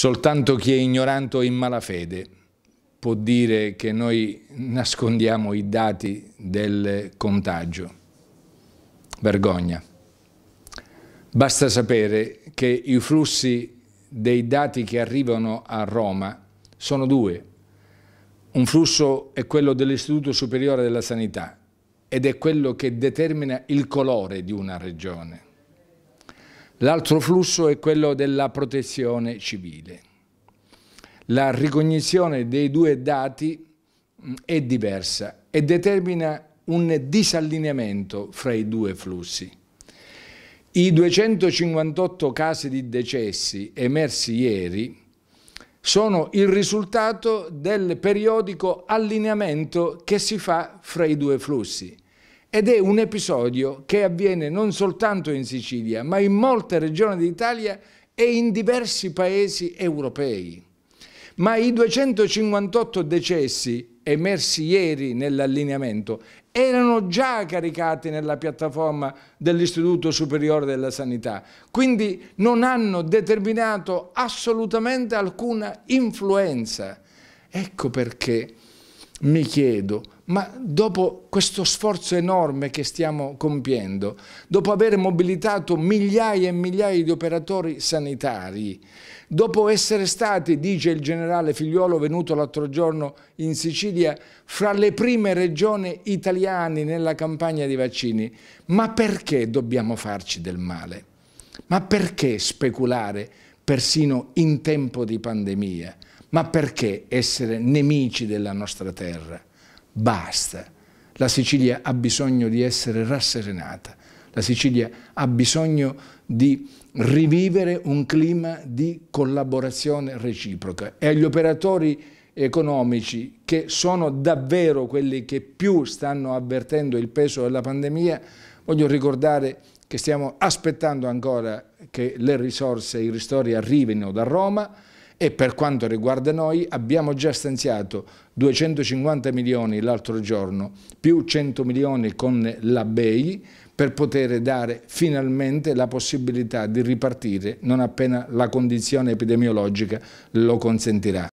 Soltanto chi è ignorante o in malafede può dire che noi nascondiamo i dati del contagio. Vergogna. Basta sapere che i flussi dei dati che arrivano a Roma sono due. Un flusso è quello dell'Istituto Superiore della Sanità ed è quello che determina il colore di una regione. L'altro flusso è quello della protezione civile. La ricognizione dei due dati mm, è diversa e determina un disallineamento fra i due flussi. I 258 casi di decessi emersi ieri sono il risultato del periodico allineamento che si fa fra i due flussi. Ed è un episodio che avviene non soltanto in Sicilia, ma in molte regioni d'Italia e in diversi paesi europei. Ma i 258 decessi emersi ieri nell'allineamento erano già caricati nella piattaforma dell'Istituto Superiore della Sanità, quindi non hanno determinato assolutamente alcuna influenza. Ecco perché mi chiedo, ma dopo questo sforzo enorme che stiamo compiendo, dopo aver mobilitato migliaia e migliaia di operatori sanitari, dopo essere stati, dice il generale Figliuolo venuto l'altro giorno in Sicilia, fra le prime regioni italiane nella campagna di vaccini, ma perché dobbiamo farci del male? Ma perché speculare persino in tempo di pandemia? Ma perché essere nemici della nostra terra? Basta. La Sicilia ha bisogno di essere rasserenata. La Sicilia ha bisogno di rivivere un clima di collaborazione reciproca e agli operatori economici che sono davvero quelli che più stanno avvertendo il peso della pandemia, voglio ricordare che stiamo aspettando ancora che le risorse e i ristori arrivino da Roma, e per quanto riguarda noi abbiamo già stanziato 250 milioni l'altro giorno più 100 milioni con la BEI per poter dare finalmente la possibilità di ripartire non appena la condizione epidemiologica lo consentirà.